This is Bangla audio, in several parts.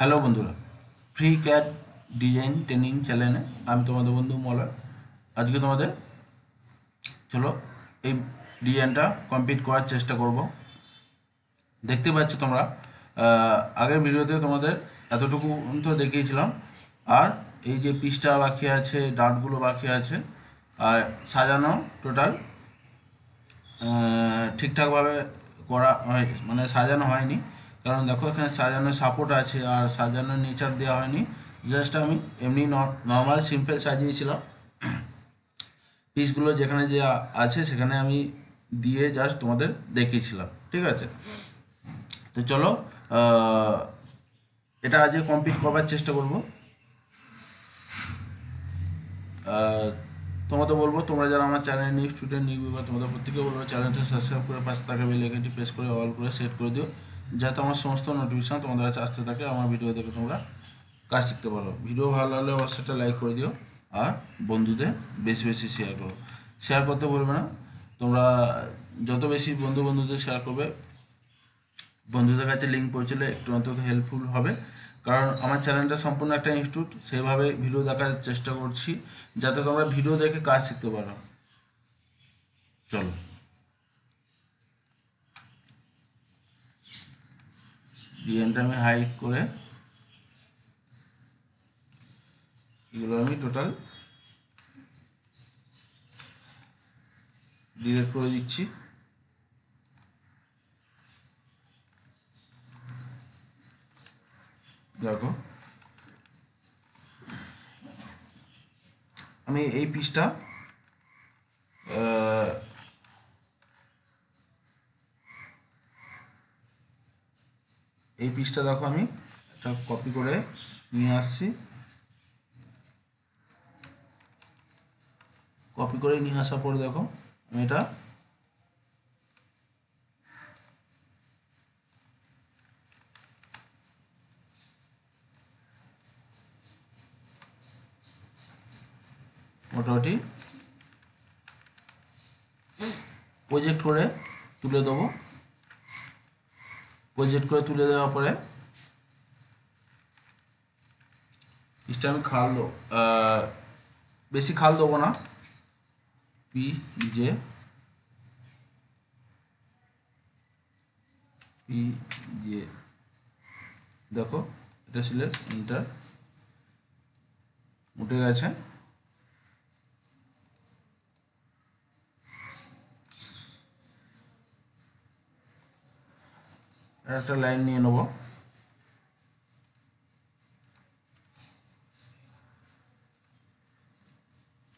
হ্যালো বন্ধুরা ফ্রি ক্যাট ডিজাইন ট্রেনিং চ্যানেলে আমি তোমাদের বন্ধু মলার আজকে তোমাদের চলো এই ডিজাইনটা কমপ্লিট করার চেষ্টা করব দেখতে পাচ্ছ তোমরা আগের ভিডিওতে তোমাদের এতটুকু তো দেখিয়েছিলাম আর এই যে পিসটা বাকি আছে ডাঁটগুলো বাকি আছে আর সাজানো টোটাল ঠিকঠাকভাবে করা মানে সাজানো হয়নি কারণ দেখো এখানে সাজানোর সাপোর্ট আছে আর সাজানোর নেচার দেওয়া হয়নি জাস্ট আমি এমনি নর্মাল সিম্পল সাজিয়েছিলাম পিসগুলো যেখানে যে আছে সেখানে আমি দিয়ে জাস্ট তোমাদের দেখিয়েছিলাম ঠিক আছে তো চলো এটা আজকে কমপ্লিট করবার চেষ্টা করব তোমাদের বলবো তোমরা যারা আমার চ্যানেল নিউ স্টুডেন্ট নিউ বা তোমাদের প্রত্যেকে বলবো চ্যানেলটা সাবস্ক্রাইব করে পাশে থাকা বেল আইকনটি প্রেস করে অল করে সেট করে দিও যাতে আমার সমস্ত নোটিফিকেশান তোমাদের কাছে আসতে থাকে আমার ভিডিও দেখে তোমরা কাজ শিখতে পারো ভিডিও ভালো লাগলে অবশ্যই সেটা লাইক করে দিও আর বন্ধুদের বেশি বেশি শেয়ার করো শেয়ার করতে বলবে না তোমরা যত বেশি বন্ধু বন্ধুদের শেয়ার করবে বন্ধুদের কাছে লিঙ্ক পৌঁছলে একটু অন্তত হেল্পফুল হবে কারণ আমার চ্যানেলটা সম্পূর্ণ একটা ইনস্টিটিউট সেভাবে ভিডিও দেখার চেষ্টা করছি যাতে তোমরা ভিডিও দেখে কাজ শিখতে পারো চলো দিয়ে আমি হাইড করে এগুলো আমি টোটাল ডিলেট করে দিচ্ছি দেখো আমি এই পিসটা এই পিসটা দেখো আমি একটা কপি করে নিয়ে আসছি কপি করে নিয়ে আসার পর দেখো আমি এটা মোটামুটি প্রজেক্ট করে তুলে দেবো প্রজেক্ট করে তুলে দেওয়ার পরে পিসটা আমি খাল বেশি খাল দেবো না পি জে পি জে দেখো এটা সিলেক্ট ইন্টার উঠে গেছে একটা লাইন নিয়ে নেব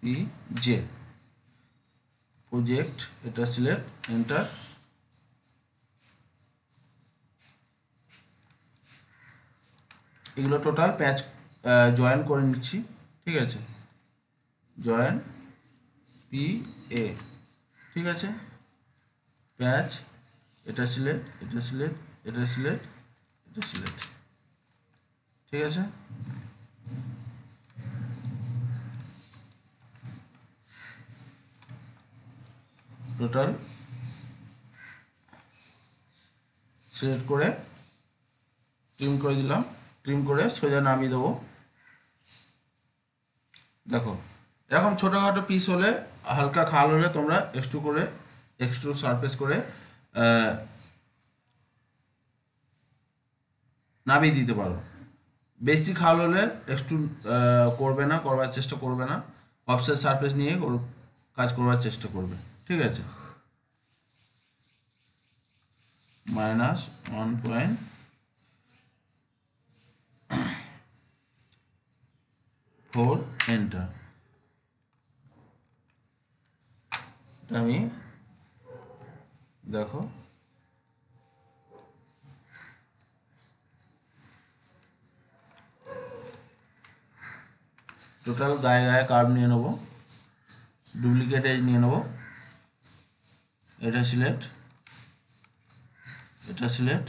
পি জে প্রজেক্ট এটা সিলেক্ট এন্টার এগুলো টোটাল প্যাচ জয়েন করে নিচ্ছি ঠিক আছে জয়েন পি এ ঠিক আছে প্যাচ এটা সিলেক্ট এটা সিলেক্ট এটা সিলেক্ট এটা সিলেক্ট ঠিক আছে টোটাল সিলেক্ট করে ট্রিম করে দিলাম ট্রিম করে সোজা নামিয়ে দেবো দেখো এখন ছোটোখাটো পিস হলে হালকা খাল হলে তোমরা একটু করে একটু সারফেস করে নামিয়ে দিতে পারো বেশি খাল হলে একটু করবে না করবার চেষ্টা করবে না অফসেট সারফেস নিয়ে কাজ করবার চেষ্টা করবে ঠিক আছে minus one point four enter আমি দেখো টোটাল গায়ে গায়ে কার্ভ নিয়ে নেবো ডুপ্লিকেট এজ নিয়ে নেবো এটা সিলেক্ট এটা সিলেক্ট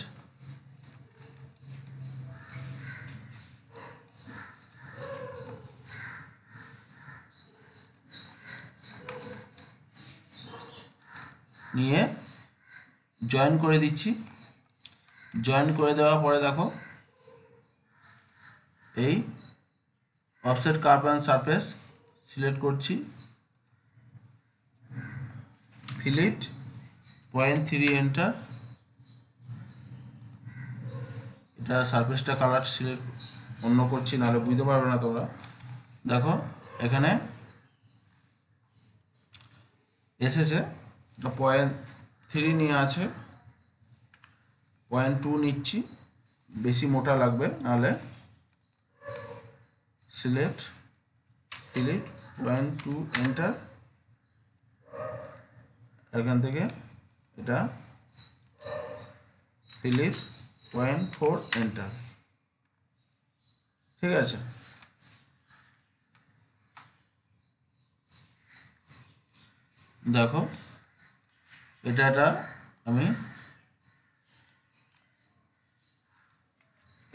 নিয়ে জয়েন করে দিচ্ছি জয়েন করে দেওয়ার পরে দেখো এই offset curve and surface select করছি ফিলিট পয়েন্ট থ্রি এন্টার এটা সারফেসটা কালার সিলেক্ট অন্য করছি নাহলে বুঝতে পারবে না তোমরা দেখো এখানে এসেছে এটা পয়েন্ট থ্রি নিয়ে আছে পয়েন্ট টু নিচ্ছি বেশি মোটা লাগবে নাহলে select select one two enter এখান থেকে এটা ফিলিপ ওয়ান ফোর এন্টার ঠিক আছে দেখো এটাটা আমি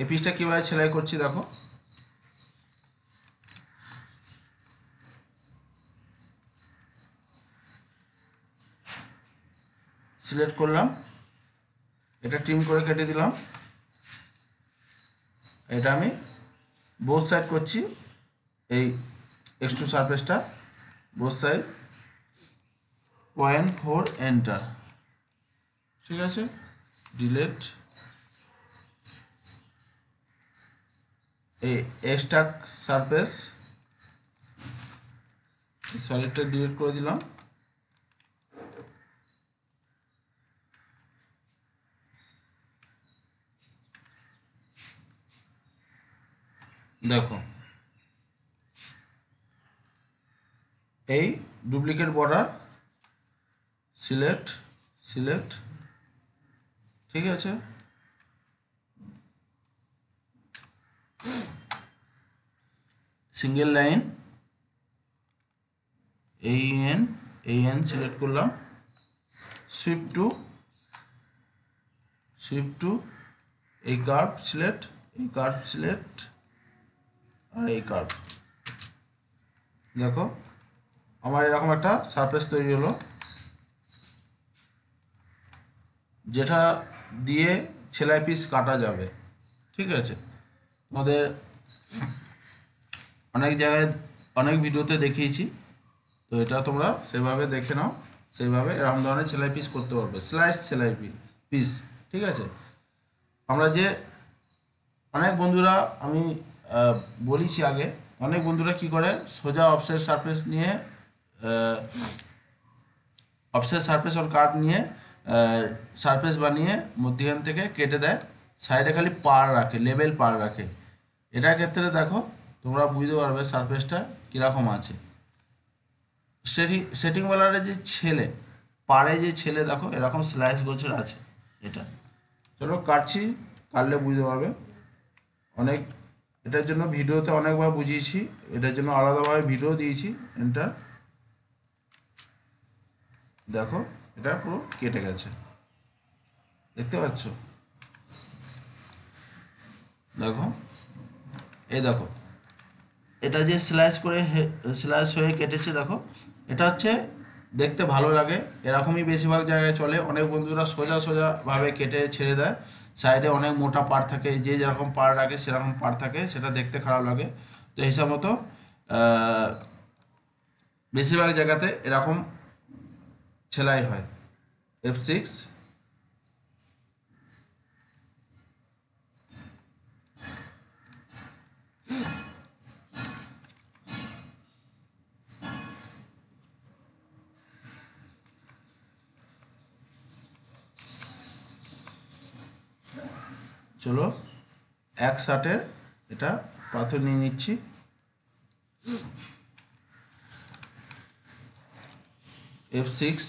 এই পিসটা কীভাবে সেলাই করছি দেখো সিলেক্ট করলাম এটা টিম করে কেটে দিলাম এটা আমি বোথ সাইড করছি এই এক্স টু সারফেসটা both side point four enter ঠিক আছে ডিলেট এই এক্সট্রাক সারফেস সলিডটা ডিলেট করে দিলাম দেখো এই ডুপ্লিকেট বর্ডার সিলেক্ট সিলেক্ট ঠিক আছে সিঙ্গেল লাইন এই এন এই এন সিলেক্ট করলাম সুইপ টু সুইপ টু এই কার্ভ সিলেক্ট এই কার্ভ সিলেক্ট এই কার্ভ দেখো আমার এরকম একটা সারফেস তৈরি হলো যেটা দিয়ে সেলাই পিস কাটা যাবে ঠিক আছে আমাদের অনেক জায়গায় অনেক ভিডিওতে দেখিয়েছি তো এটা তোমরা সেভাবে দেখে নাও সেইভাবে এরকম ধরনের সেলাই পিস করতে পারবে স্লাইস সেলাই পিস ঠিক আছে আমরা যে অনেক বন্ধুরা আমি বলেছি আগে অনেক বন্ধুরা কি করে সোজা অফসাইড সারফেস নিয়ে অফসাইড সারফেস ওর কাট নিয়ে সারফেস বানিয়ে মধ্যখান থেকে কেটে দেয় সাইডে খালি পার রাখে লেভেল পার রাখে এটার ক্ষেত্রে দেখো তোমরা বুঝতে পারবে সারফেসটা কীরকম আছে সেটিং সেটিং ওয়ালারে যে ছেলে পাড়ে যে ছেলে দেখো এরকম স্লাইস গোছের আছে এটা চলো কাটছি কাটলে বুঝতে পারবে অনেক এটার জন্য ভিডিওতে অনেকবার বুঝিয়েছি এটার জন্য আলাদাভাবে ভিডিও দিয়েছি এন্টার দেখো এটা পুরো কেটে গেছে দেখতে পাচ্ছ দেখো এই দেখো এটা যে স্ল্যাশ করে স্ল্যাশ হয়ে কেটেছে দেখো এটা হচ্ছে দেখতে ভালো লাগে এরকমই বেশিরভাগ জায়গায় চলে অনেক বন্ধুরা সোজা সোজাভাবে কেটে ছেড়ে দেয় সাইডে অনেক মোটা পার থাকে যে যেরকম পার রাখে সেরকম পার থাকে সেটা দেখতে খারাপ লাগে তো হিসাব মতো বেশিরভাগ জায়গাতে এরকম ছেলাই হয় এফ সিক্স চলো একসাথে এটা পাথর নিয়ে নিচ্ছি F six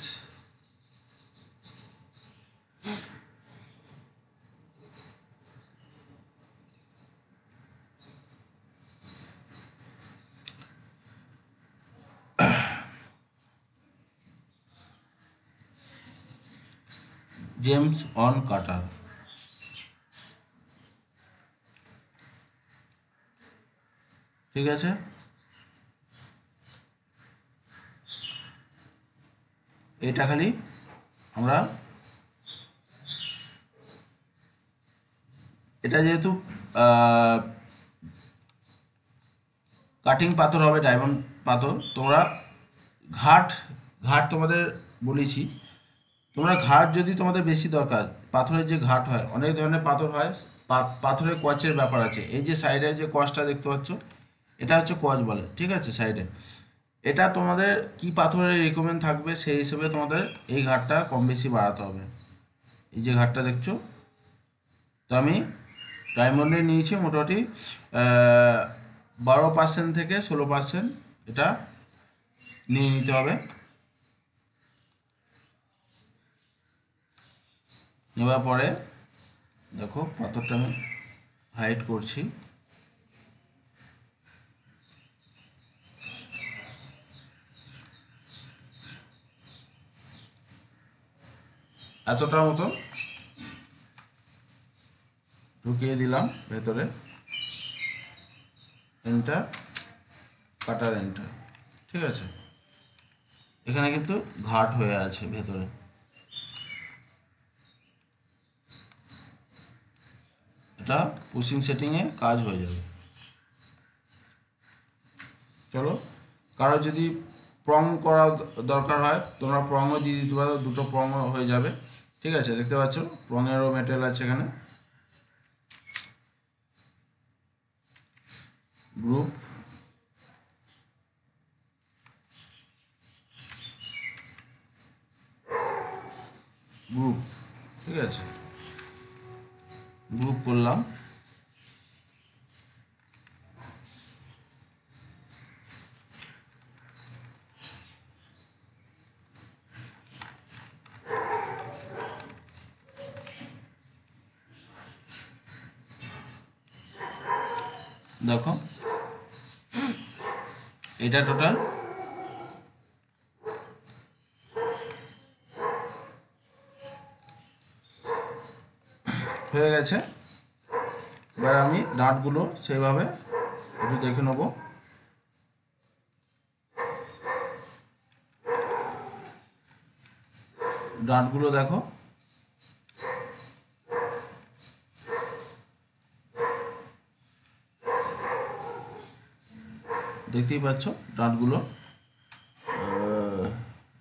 gems on cutter ঠিক আছে এটা খালি আমরা এটা যেহেতু কাটিং পাথর হবে ডায়মন্ড পাথর তোমরা ঘাট ঘাট তোমাদের বলেছি তোমরা ঘাট যদি তোমাদের বেশি দরকার পাথরের যে ঘাট হয় অনেক ধরনের পাথর হয় পাথরের কচের ব্যাপার আছে এই যে সাইডে যে কচটা দেখতে পাচ্ছ এটা হচ্ছে কোয়াজ বলে ঠিক আছে সাইডে এটা তোমাদের কি পাথরের রিকমেন্ড থাকবে সেই হিসেবে তোমাদের এই ঘাটটা কম বেশি বাড়াতে হবে এই যে ঘাটটা দেখছো তো আমি ডায়মন্ডে নিয়েছি মোটামুটি বারো পার্সেন্ট থেকে ষোলো পার্সেন্ট এটা নিয়ে নিতে হবে নেওয়ার পরে দেখো পাথরটা আমি হাইড করছি এতটা মতো ঢুকিয়ে দিলাম ভেতরে এন্টার কাটার এন্টার ঠিক আছে এখানে কিন্তু ঘাট হয়ে আছে ভেতরে এটা পুশিং সেটিংয়ে কাজ হয়ে যাবে চলো কারো যদি প্রং করা দরকার হয় তোমরা প্রংও দিয়ে দিতে পারো দুটো প্রং হয়ে যাবে ঠিক আছে দেখতে পাচ্ছ পনেরো মেটেরিয়াল আছে এখানে গ্রুপ গ্রুপ ঠিক আছে গ্রুপ করলাম দেখো এটা টোটাল হয়ে গেছে এবার আমি ডাটগুলো সেইভাবে একটু দেখে নেব ডাটগুলো দেখো দেখতেই পাচ্ছ ডাঁটগুলো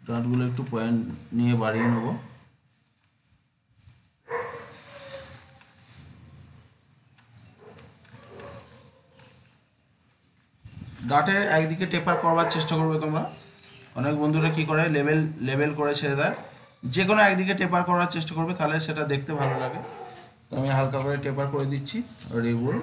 ডাঁটগুলো একটু পয়েন্ট নিয়ে বাড়িয়ে নেব ডাটের একদিকে টেপার করবার চেষ্টা করবে তোমরা অনেক বন্ধুরা কি করে লেভেল লেভেল করে ছেড়ে দেয় যে কোনো একদিকে টেপার করার চেষ্টা করবে তাহলে সেটা দেখতে ভালো লাগে আমি হালকা করে টেপার করে দিচ্ছি রেগুল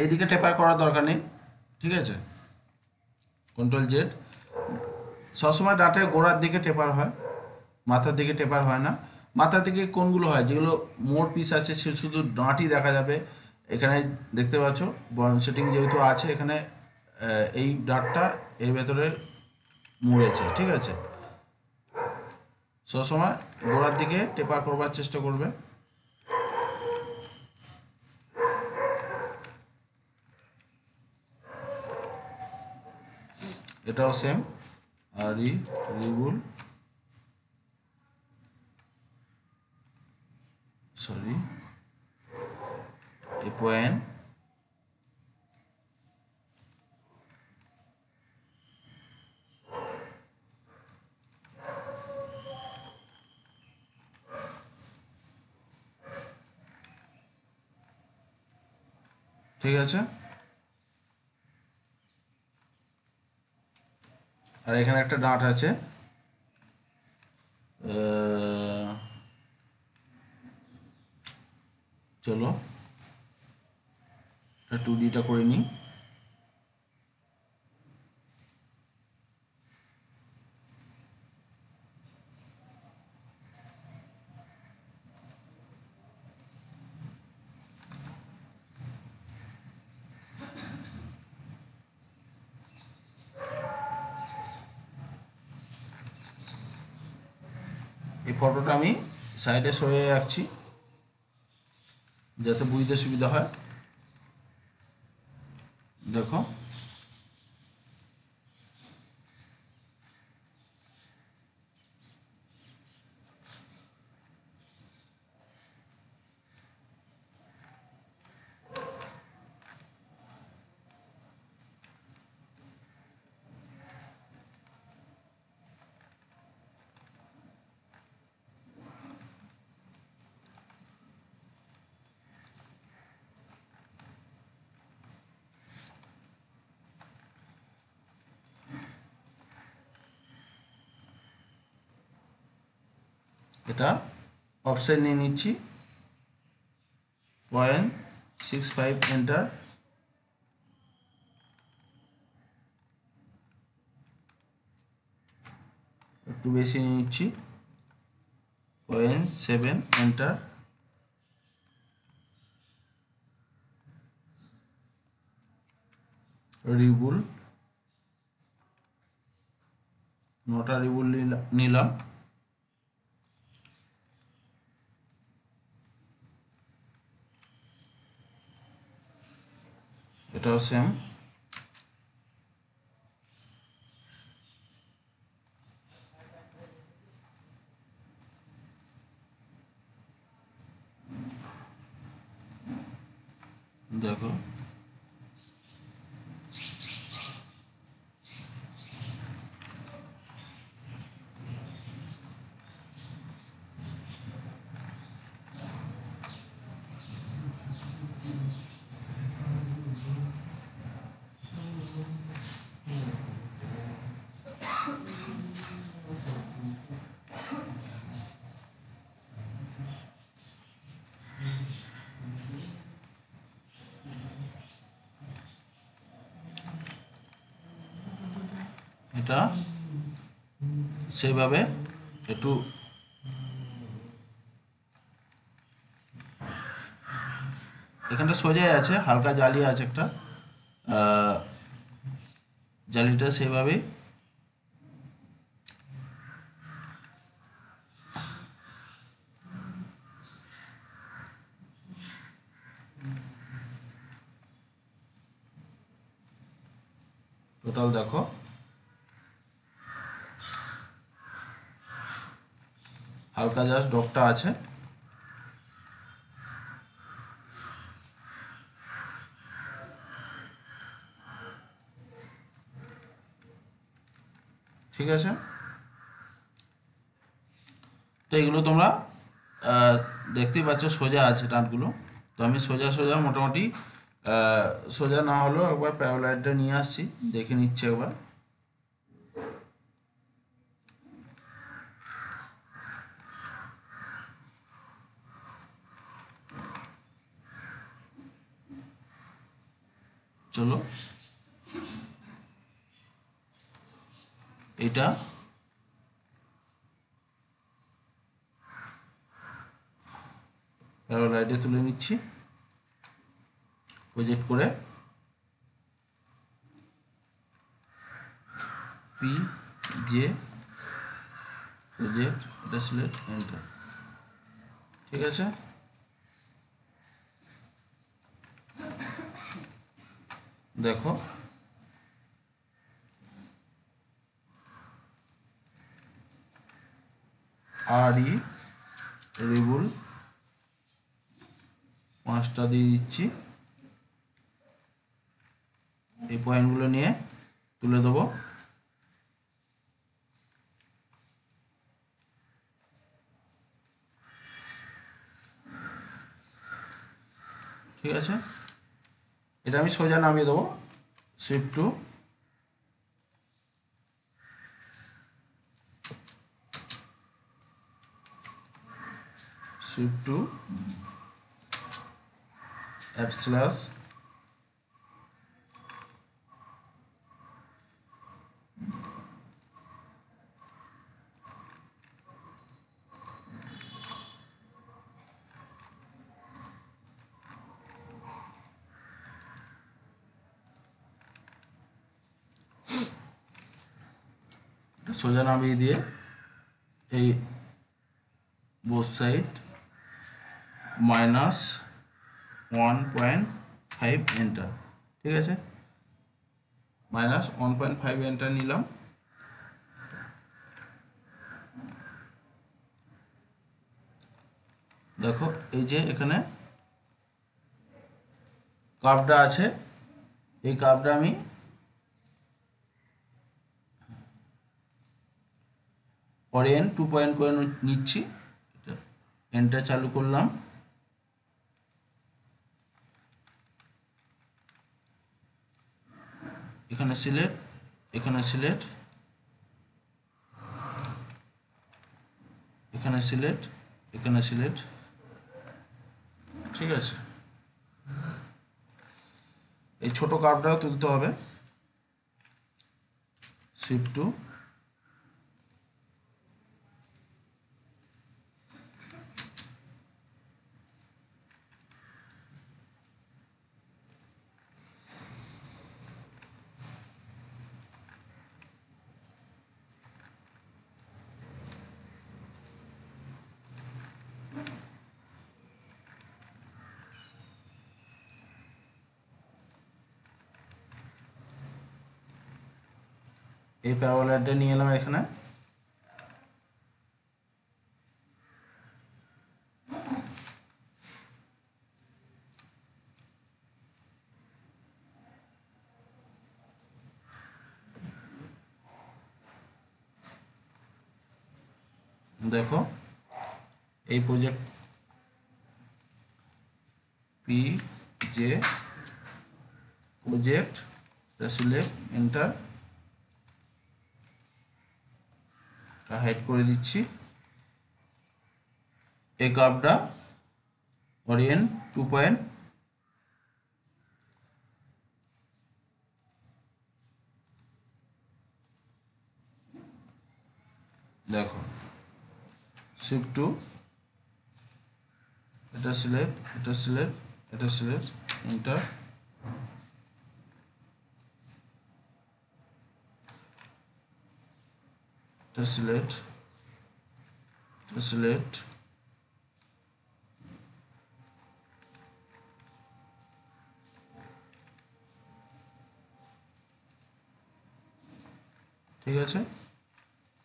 এইদিকে টেপার করার দরকার নেই ঠিক আছে কন্ট্রোল জেড সবসময় ডাটায় গোড়ার দিকে টেপার হয় মাথার দিকে টেপার হয় না মাথা থেকে কোনগুলো হয় যেগুলো মোট পিস আছে সে শুধু ডাঁটি দেখা যাবে এখানে দেখতে পাচ্ছ বন সেটিং যেহেতু আছে এখানে এই ডাঁটটা এই ভেতরে মুড়েছে ঠিক আছে সবসময় গোড়ার দিকে টেপার করবার চেষ্টা করবে এটাও সেম আর ই রিবুল সরি এ পয়েন্ট ঠিক আছে আর এখানে একটা ডাঁট আছে চলো টু ডিটা করে নিই সাইডে সরিয়ে রাখছি যাতে বুঝতে সুবিধা হয় এটা অপশান নিয়ে নিচ্ছি পয়েন্ট সিক্স ফাইভ এন্টার একটু বেশি নিয়ে নিচ্ছি পয়েন্ট সেভেন এন্টার রিবুল নটা রিবুল নিলাম এটাও সেম দেখো এটা সেভাবে একটু এখানটা সোজাই আছে হালকা জালি আছে একটা জালিটা সেভাবেই আছে ঠিক আছে তো এগুলো তোমরা দেখতেই পাচ্ছ সোজা আছে টানগুলো তো আমি সোজা সোজা মোটামুটি সোজা না হলেও একবার প্যারালাইটটা নিয়ে আসছি দেখে নিচ্ছে একবার এটা প্যারালাইডে তুলে নিচ্ছি প্রজেক্ট করে পি জে প্রজেক্ট এটা সিলেক্ট এন্টার ঠিক আছে দেখো আর ই রেবুল পাঁচটা দিয়ে দিচ্ছি এই পয়েন্টগুলো নিয়ে তুলে দেবো ঠিক আছে এটা আমি সোজা নামিয়ে দেবো swift to shift to at slash সোজা নামিয়ে দিয়ে এই both side minus one point five enter ঠিক আছে minus one point five enter নিলাম দেখো এই যে এখানে কাপটা আছে এই কাপটা আমি পরে টু পয়েন্ট করে নিচ্ছি এন্টার চালু করলাম এখানে সিলেট এখানে সিলেট এখানে সিলেট এখানে সিলেট ঠিক আছে এই ছোট কার্ডটাও তুলতে হবে সিফ টু এই প্যারাবোলারটা নিয়ে এলাম এখানে দেখো এই project P J project select enter করে দিচ্ছি এই কার্ভটা অরিয়েন্ট টু পয়েন্ট দেখো শিফট টু এটা সিলেক্ট এটা সিলেক্ট এটা সিলেক্ট ইন্টার এটা সিলেক্ট select ঠিক আছে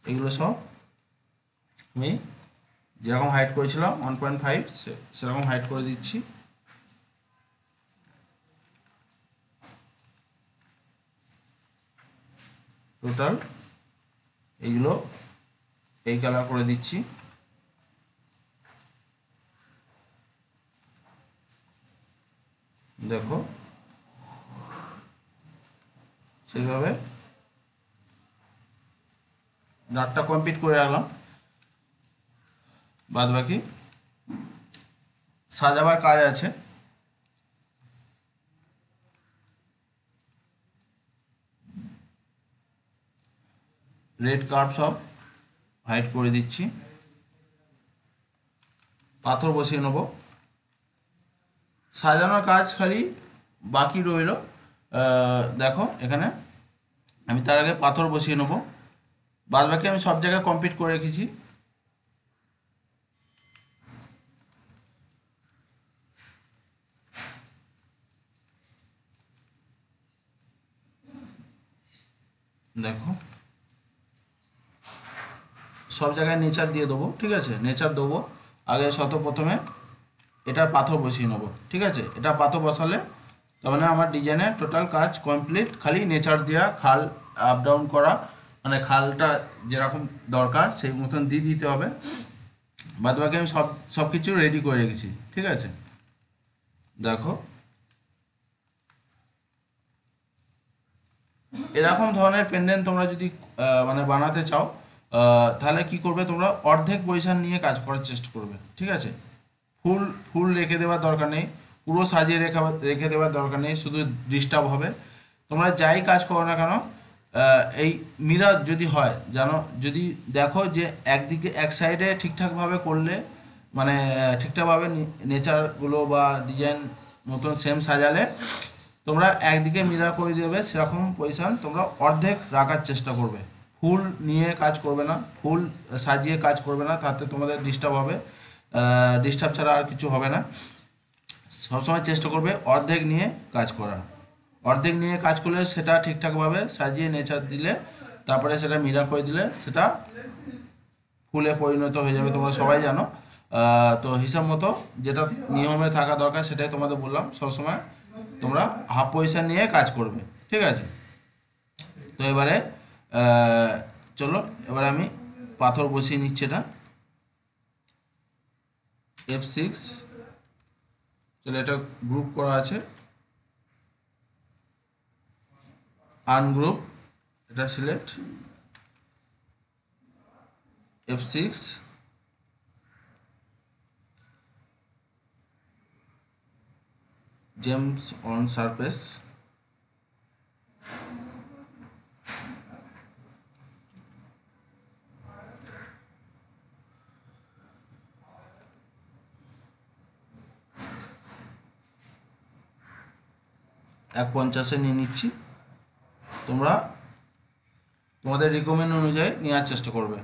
এগুলো সব আমি যেরকম হাইট করেছিলাম ওয়ান পয়েন্ট ফাইভ সেরকম হাইট করে দিচ্ছি টোটাল এইগুলো এই কালার করে দিচ্ছি দেখো সেইভাবে ডাটটা কমপ্লিট করে রাখলাম বাদ বাকি সাজাবার কাজ আছে রেড কার্ভ সব হাইড করে দিচ্ছি পাথর বসিয়ে নেবো সাজানোর কাজ খালি বাকি রইল দেখো এখানে আমি তার আগে পাথর বসিয়ে নেবো বাদ বাকি আমি সব জায়গায় কমপ্লিট করে রেখেছি দেখো সব জায়গায় নেচার দিয়ে দেবো ঠিক আছে নেচার দেবো আগে শত প্রথমে এটা পাথর বসিয়ে নেবো ঠিক আছে এটা পাথর বসালে তার আমার ডিজাইনের টোটাল কাজ কমপ্লিট খালি নেচার দেওয়া খাল আপ ডাউন করা মানে খালটা যেরকম দরকার সেই মতন দিয়ে দিতে হবে বাদ বাকি আমি সব সব কিছু রেডি করে রেখেছি ঠিক আছে দেখো এরকম ধরনের পেন্ডেন্ট তোমরা যদি মানে বানাতে চাও তাহলে কি করবে তোমরা অর্ধেক পয়সা নিয়ে কাজ করার চেষ্টা করবে ঠিক আছে ফুল ফুল রেখে দেওয়ার দরকার নেই পুরো সাজিয়ে রেখা রেখে দেওয়ার দরকার নেই শুধু ডিস্টার্ব হবে তোমরা যাই কাজ করো না কেন এই মিরার যদি হয় জানো যদি দেখো যে একদিকে এক সাইডে ঠিকঠাকভাবে করলে মানে ঠিকঠাকভাবে নেচারগুলো বা ডিজাইন মতন সেম সাজালে তোমরা একদিকে মিরার করে দেবে সেরকম পজিশান তোমরা অর্ধেক রাখার চেষ্টা করবে ফুল নিয়ে কাজ করবে না ফুল সাজিয়ে কাজ করবে না তাতে তোমাদের ডিস্টার্ব হবে ডিস্টার্ব ছাড়া আর কিছু হবে না সবসময় চেষ্টা করবে অর্ধেক নিয়ে কাজ করার অর্ধেক নিয়ে কাজ করলে সেটা ঠিকঠাকভাবে সাজিয়ে নেচার দিলে তারপরে সেটা মিরা করে দিলে সেটা ফুলে পরিণত হয়ে যাবে তোমরা সবাই জানো তো হিসাব মতো যেটা নিয়মে থাকা দরকার সেটাই তোমাদের বললাম সবসময় তোমরা হাফ পয়সা নিয়ে কাজ করবে ঠিক আছে তো এবারে চলো এবার আমি পাথর বসিয়ে নিচ্ছি এটা এফ সিক্স তাহলে এটা গ্রুপ করা আছে আনগ্রুপ এটা select F six gems on surface এক পঞ্চাশে নিয়ে নিচ্ছি তোমরা তোমাদের রিকমেন্ড অনুযায়ী নেওয়ার চেষ্টা করবে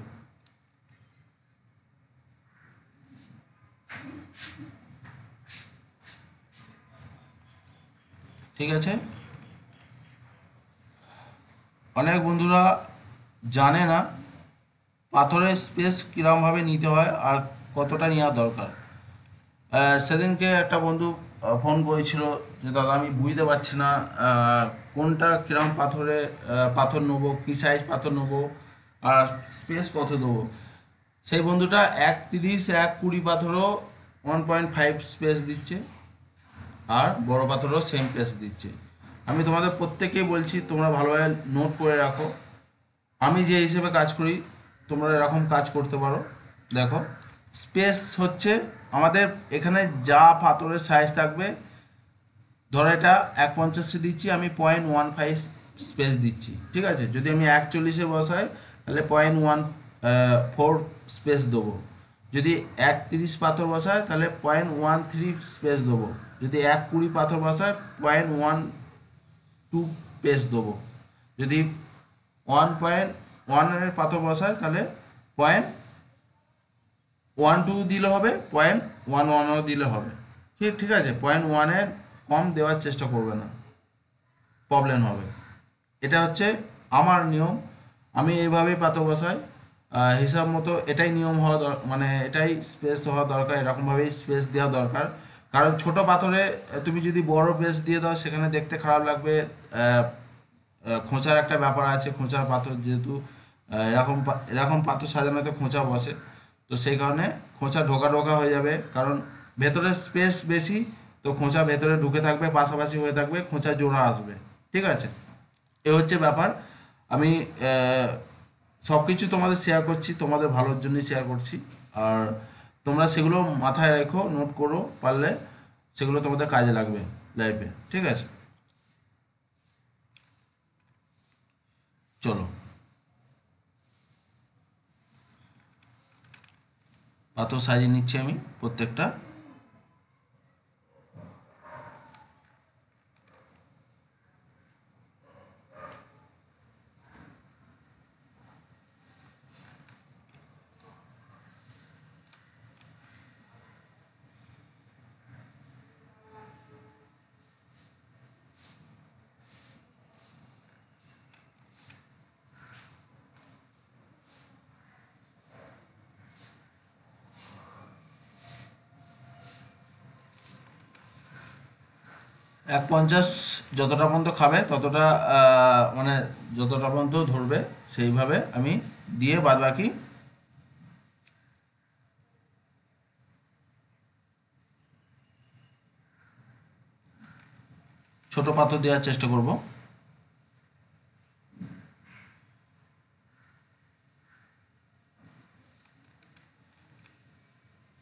ঠিক আছে অনেক বন্ধুরা জানে না পাথরের স্পেস কীরমভাবে নিতে হয় আর কতটা নেওয়া দরকার সেদিনকে একটা বন্ধু ফোন করেছিল যে দাদা আমি বুঝতে পারছি না কোনটা কিরম পাথরে পাথর নেবো কী সাইজ পাথর নেবো আর স্পেস কত দেবো সেই বন্ধুটা এক তিরিশ এক কুড়ি পাথরও ওয়ান পয়েন্ট ফাইভ স্পেস দিচ্ছে আর বড় পাথরও সেম স্পেস দিচ্ছে আমি তোমাদের প্রত্যেকেই বলছি তোমরা ভালোভাবে নোট করে রাখো আমি যে হিসেবে কাজ করি তোমরা এরকম কাজ করতে পারো দেখো স্পেস হচ্ছে আমাদের এখানে যা পাথরের সাইজ থাকবে ধরো এটা এক পঞ্চাশে দিচ্ছি আমি পয়েন্ট ওয়ান ফাইভ স্পেস দিচ্ছি ঠিক আছে যদি আমি একচল্লিশে বসাই তাহলে পয়েন্ট ওয়ান ফোর স্পেস দেবো যদি এক তিরিশ পাথর বসায় তাহলে পয়েন্ট ওয়ান থ্রি স্পেস দেবো যদি এক কুড়ি পাথর বসায় পয়েন্ট ওয়ান টু স্পেস দেবো যদি ওয়ান পয়েন্ট ওয়ানের পাথর বসায় তাহলে পয়েন্ট ওয়ান টু দিলে হবে পয়েন্ট ওয়ান ওয়ানও দিলে হবে ঠিক ঠিক আছে পয়েন্ট ওয়ানের কম দেওয়ার চেষ্টা করবে না প্রবলেম হবে এটা হচ্ছে আমার নিয়ম আমি এইভাবেই পাতক বসাই হিসাব মতো এটাই নিয়ম হওয়া দর মানে এটাই স্পেস হওয়া দরকার এরকমভাবেই স্পেস দেওয়া দরকার কারণ ছোট পাথরে তুমি যদি বড় পেস দিয়ে দাও সেখানে দেখতে খারাপ লাগবে খোঁচার একটা ব্যাপার আছে খোঁচার পাথর যেহেতু এরকম এরকম পাথর সাজানোতে খোঁচা বসে তো সেই কারণে খোঁচা ঢোকা ঢোকা হয়ে যাবে কারণ ভেতরে স্পেস বেশি তো খোঁচা ভেতরে ঢুকে থাকবে পাশাপাশি হয়ে থাকবে খোঁচা জোড়া আসবে ঠিক আছে এ হচ্ছে ব্যাপার আমি সব কিছু তোমাদের শেয়ার করছি তোমাদের ভালোর জন্যই শেয়ার করছি আর তোমরা সেগুলো মাথায় রেখো নোট করো পারলে সেগুলো তোমাদের কাজে লাগবে লাইফে ঠিক আছে চলো পাথর সাজিয়ে নিচ্ছি আমি প্রত্যেকটা এক পঞ্চাশ যতটা পর্যন্ত খাবে ততটা মানে যতটা পর্যন্ত ধরবে সেইভাবে আমি দিয়ে বাদ বাকি ছোট পাত্র দেওয়ার চেষ্টা করব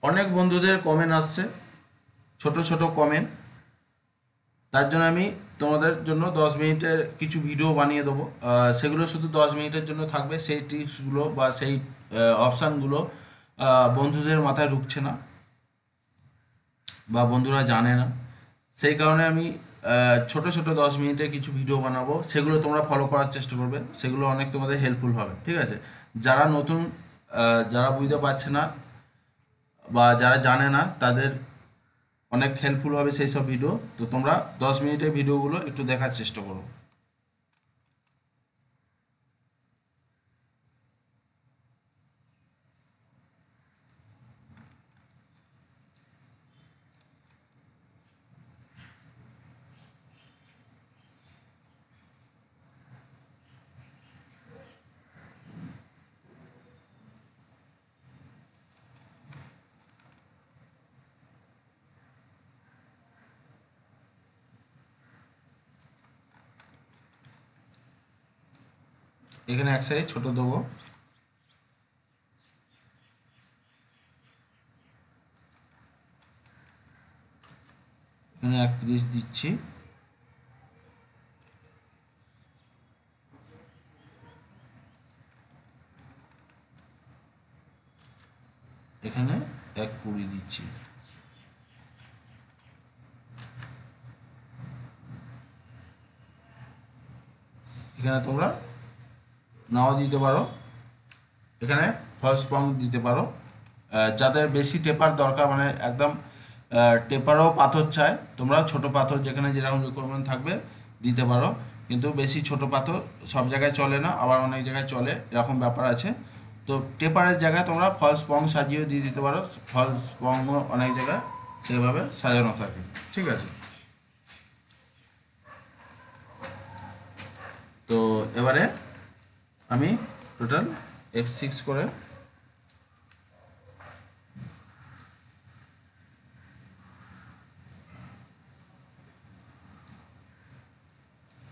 অনেক বন্ধুদের কমেন্ট আসছে ছোট ছোট কমেন্ট তার জন্য আমি তোমাদের জন্য দশ মিনিটের কিছু ভিডিও বানিয়ে দেবো সেগুলো শুধু দশ মিনিটের জন্য থাকবে সেই টিপসগুলো বা সেই অপশানগুলো বন্ধুদের মাথায় ঢুকছে না বা বন্ধুরা জানে না সেই কারণে আমি ছোট ছোট দশ মিনিটের কিছু ভিডিও বানাবো সেগুলো তোমরা ফলো করার চেষ্টা করবে সেগুলো অনেক তোমাদের হেল্পফুল হবে ঠিক আছে যারা নতুন যারা বুঝতে পারছে না বা যারা জানে না তাদের অনেক হেল্পফুল হবে সেই সব ভিডিও তো তোমরা দশ মিনিটের ভিডিওগুলো একটু দেখার চেষ্টা করো এখানে এক সাইজ ছোটো দেবো এখানে একত্রিশ দিচ্ছি দিতে পারো এখানে ফলস প্রং দিতে পারো যাদের বেশি টেপার দরকার মানে একদম টেপারও পাথর চায় তোমরা ছোট পাথর যেখানে যেরকম রিকোয়ারমেন্ট থাকবে দিতে পারো কিন্তু বেশি ছোট পাথর সব জায়গায় চলে না আবার অনেক জায়গায় চলে এরকম ব্যাপার আছে তো টেপারের জায়গায় তোমরা ফলস পং সাজিয়েও দিয়ে দিতে পারো ফলস পংও অনেক জায়গায় সেভাবে সাজানো থাকে ঠিক আছে তো এবারে আমি টোটাল এফ সিক্স করে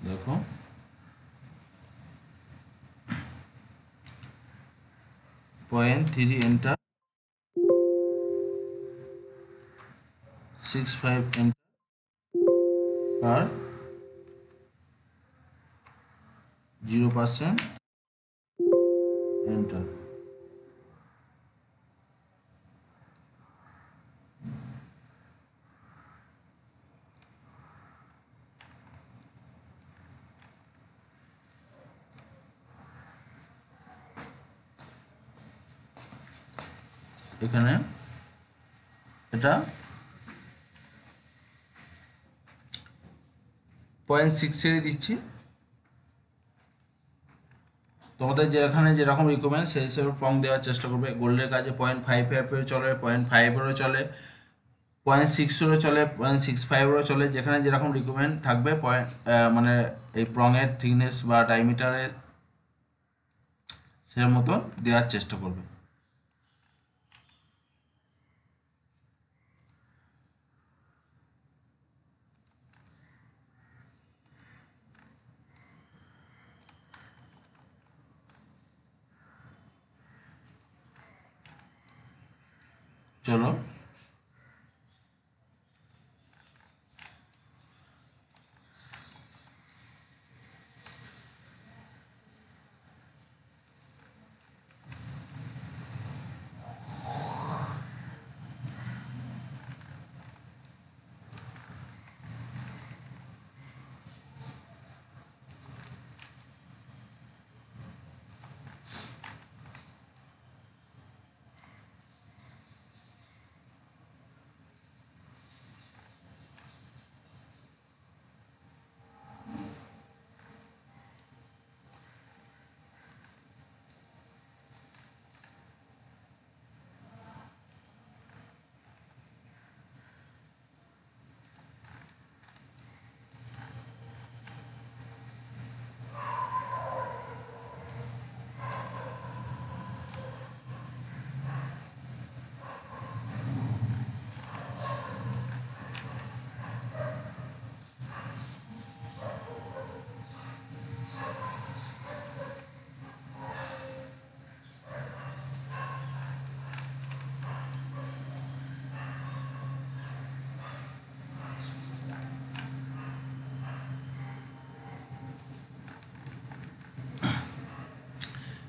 দেখো point three enter six five enter আর জিরো পার্সেন্ট enter. এখানে এটা পয়েন্ট সিক্সেরই দিচ্ছি তোমাদের যেখানে যেরকম রিকমেন্ড সেই হিসেবে ফর্ম দেওয়ার চেষ্টা করবে গোল্ডের কাজে পয়েন্ট ফাইভ ফাইভেরও চলে পয়েন্ট ফাইভেরও চলে পয়েন্ট সিক্সেরও চলে পয়েন্ট সিক্স ফাইভেরও চলে যেখানে যেরকম রিকমেন্ড থাকবে পয়েন্ট মানে এই প্রঙের থিকনেস বা ডাইমিটারের সেরকম মতো দেওয়ার চেষ্টা করবে ¿no?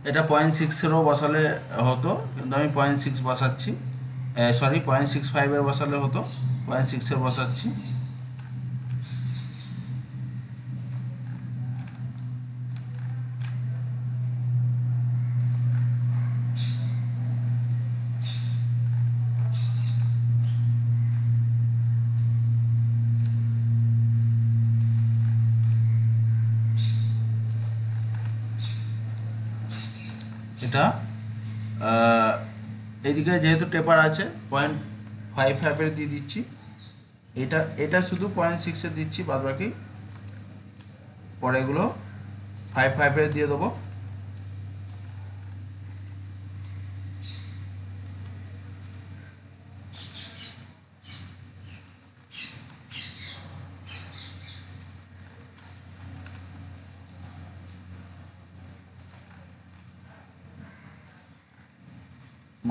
এটা পয়েন্ট সিক্সেরও বসালে হতো কিন্তু আমি পয়েন্ট সিক্স বসাচ্ছি সরি পয়েন্ট সিক্স ফাইভের বসালে হতো পয়েন্ট সিক্সের বসাচ্ছি টেপার আছে পয়েন্ট ফাইভ ফাইভের দিয়ে দিচ্ছি এটা এটা শুধু পয়েন্ট সিক্সের দিচ্ছি বাদবাকি পরে এগুলো ফাইভ ফাইভের দিয়ে দেবো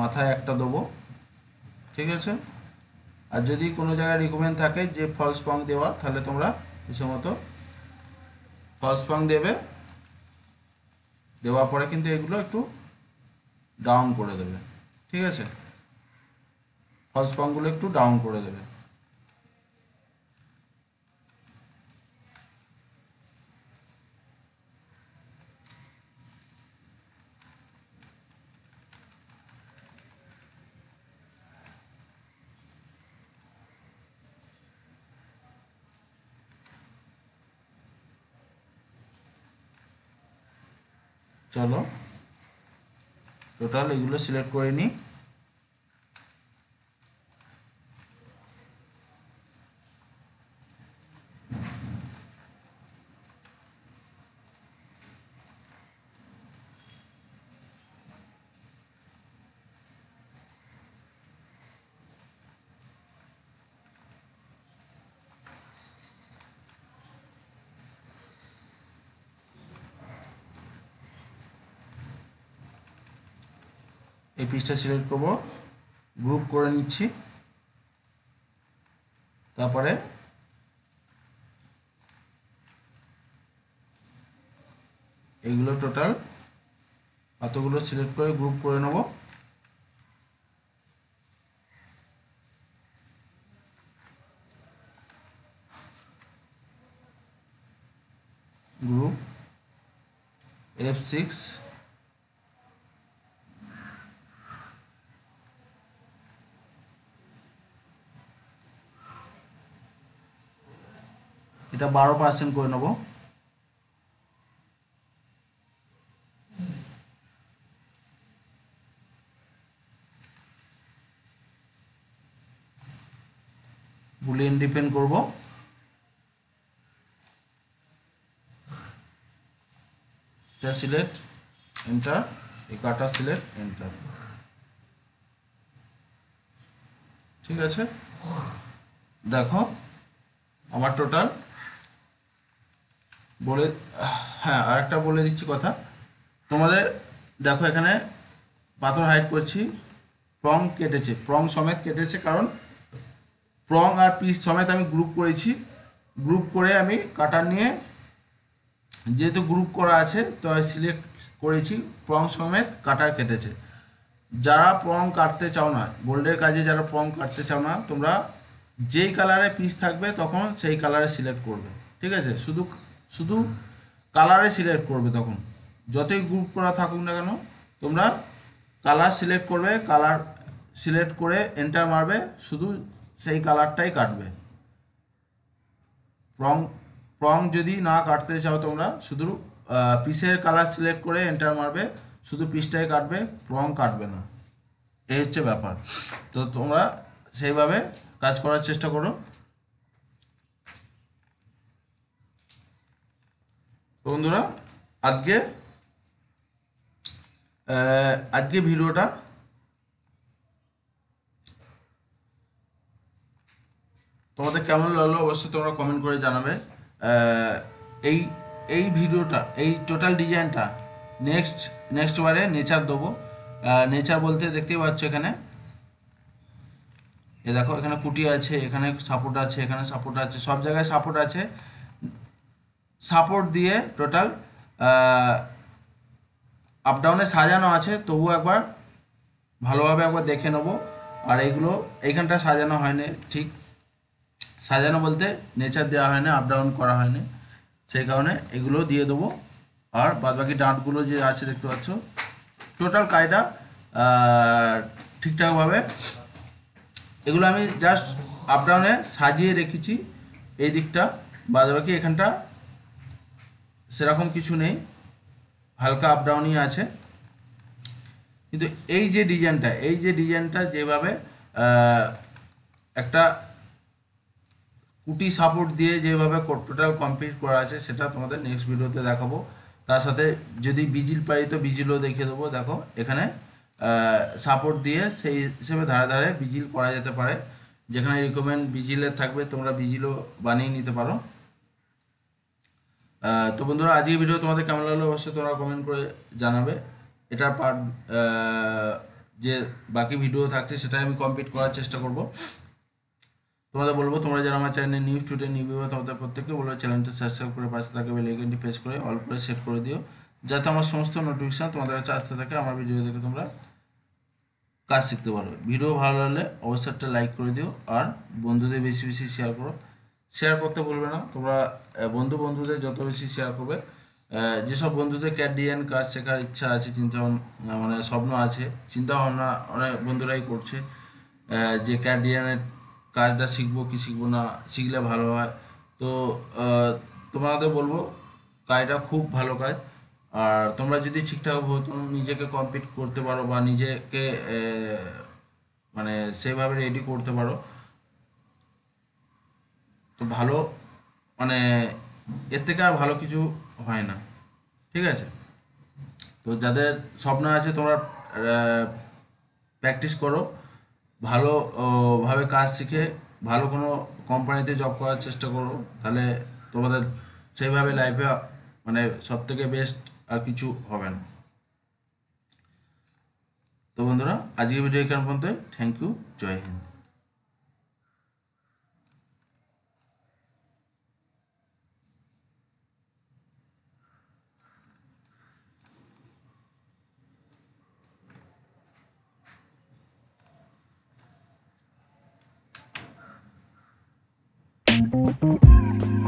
মাথায় একটা দেবো ঠিক আছে আর যদি কোনো জায়গায় রিকমেন্ড থাকে যে ফলস পং দেওয়া তাহলে তোমরা মতো ফলস পং দেবে দেওয়ার পরে কিন্তু এগুলো একটু ডাউন করে দেবে ঠিক আছে ফলস পংগুলো একটু ডাউন করে দেবে চলো টোটাল এগুলো সিলেক্ট করে নিই লিস্টটা সিলেক্ট করব গ্রুপ করে নিচ্ছি তারপরে এগুলো টোটাল কতগুলো সিলেক্ট করে গ্রুপ করে নেব গ্রুপ এফ সিক্স এটা বারো পার্সেন্ট করে নেব বুলিয়ান ডিপেন্ড করব এটা সিলেক্ট এন্টার এই কাটা সিলেক্ট এন্টার ঠিক আছে দেখো আমার টোটাল বলে হ্যাঁ আরেকটা বলে দিচ্ছি কথা তোমাদের দেখো এখানে পাথর হাইড করছি প্রং কেটেছে প্রং সমেত কেটেছে কারণ প্রং আর পিস সমেত আমি গ্রুপ করেছি গ্রুপ করে আমি কাটার নিয়ে যেহেতু গ্রুপ করা আছে তো সিলেক্ট করেছি প্রং সমেত কাটার কেটেছে যারা প্রং কাটতে চাও না গোল্ডের কাজে যারা প্রং কাটতে চাও না তোমরা যেই কালারে পিস থাকবে তখন সেই কালারে সিলেক্ট করবে ঠিক আছে শুধু শুধু কালারে সিলেক্ট করবে তখন যতই গ্রুপ করা থাকুক না কেন তোমরা কালার সিলেক্ট করবে কালার সিলেক্ট করে এন্টার মারবে শুধু সেই কালারটাই কাটবে রং রং যদি না কাটতে চাও তোমরা শুধু পিসের কালার সিলেক্ট করে এন্টার মারবে শুধু পিসটাই কাটবে রং কাটবে না এই হচ্ছে ব্যাপার তো তোমরা সেইভাবে কাজ করার চেষ্টা করো বন্ধুরা আজকে আজকে ভিডিওটা তোমাদের কেমন লাগলো অবশ্যই তোমরা কমেন্ট করে জানাবে এই এই ভিডিওটা এই টোটাল ডিজাইনটা নেক্সট নেক্সট বারে নেচার দেবো নেচার বলতে দেখতেই পাচ্ছ এখানে এ দেখো এখানে কুটি আছে এখানে সাপোর্ট আছে এখানে সাপোর্ট আছে সব জায়গায় সাপোর্ট আছে সাপোর্ট দিয়ে টোটাল আপডাউনে সাজানো আছে তবু একবার ভালোভাবে একবার দেখে নেব আর এইগুলো এইখানটা সাজানো হয়নি ঠিক সাজানো বলতে নেচার দেওয়া হয়নি আপডাউন করা হয়নি সেই কারণে এগুলো দিয়ে দেবো আর বাদবাকি ডাঁটগুলো যে আছে দেখতে পাচ্ছ টোটাল কাজটা ঠিকঠাকভাবে এগুলো আমি জাস্ট আপডাউনে সাজিয়ে রেখেছি এই দিকটা বাদবাকি এখানটা সেরকম কিছু নেই হালকা আপডাউনই আছে কিন্তু এই যে ডিজাইনটা এই যে ডিজাইনটা যেভাবে একটা কুটি সাপোর্ট দিয়ে যেভাবে টোটাল কমপ্লিট করা আছে সেটা তোমাদের নেক্সট ভিডিওতে দেখাবো তার সাথে যদি বিজিল পাই তো বিজিলও দেখিয়ে দেবো দেখো এখানে সাপোর্ট দিয়ে সেই হিসেবে ধারে ধারে বিজিল করা যেতে পারে যেখানে রিকমেন্ড বিজিলের থাকবে তোমরা বিজিলও বানিয়ে নিতে পারো তো বন্ধুরা আজকে ভিডিও তোমাদের কেমন লাগলো অবশ্যই তোমরা কমেন্ট করে জানাবে এটার পার্ট যে বাকি ভিডিও থাকছে সেটাই আমি কমপ্লিট করার চেষ্টা করব তোমাদের বলবো তোমরা যারা আমার চ্যানেলে নিউজ টুডে নিউ ভিউয়ার তোমাদের প্রত্যেককে বলবো চ্যানেলটা সাবস্ক্রাইব করে পাশে থাকে বেল আইকনটি প্রেস করে অল করে সেট করে দিও যাতে আমার সমস্ত নোটিফিকেশান তোমাদের কাছে আসতে থাকে আমার ভিডিও দেখে তোমরা কাজ শিখতে পারবে ভিডিও ভালো লাগলে অবশ্যই একটা লাইক করে দিও আর বন্ধুদের বেশি বেশি শেয়ার করো শেয়ার করতে ভুলবে না তোমরা বন্ধু বন্ধুদের যত বেশি শেয়ার করবে যেসব বন্ধুদের ক্যাডিয়ান কাজ শেখার ইচ্ছা আছে চিন্তা মানে স্বপ্ন আছে চিন্তা ভাবনা অনেক বন্ধুরাই করছে যে ক্যাডিয়ানের কাজটা শিখবো কি শিখবো না শিখলে ভালো হয় তো তোমাদের বলবো কাজটা খুব ভালো কাজ আর তোমরা যদি ঠিকঠাকভাবে তুমি নিজেকে কমপ্লিট করতে পারো বা নিজেকে মানে সেভাবে রেডি করতে পারো তো ভালো মানে এর থেকে আর ভালো কিছু হয় না ঠিক আছে তো যাদের স্বপ্ন আছে তোমরা প্র্যাকটিস করো ভালো ভাবে কাজ শিখে ভালো কোনো কোম্পানিতে জব করার চেষ্টা করো তাহলে তোমাদের সেইভাবে লাইফে মানে সব থেকে বেস্ট আর কিছু হবে না তো বন্ধুরা আজকের ভিডিও এখানে পর্যন্ত thank you Jai Hind Thank you.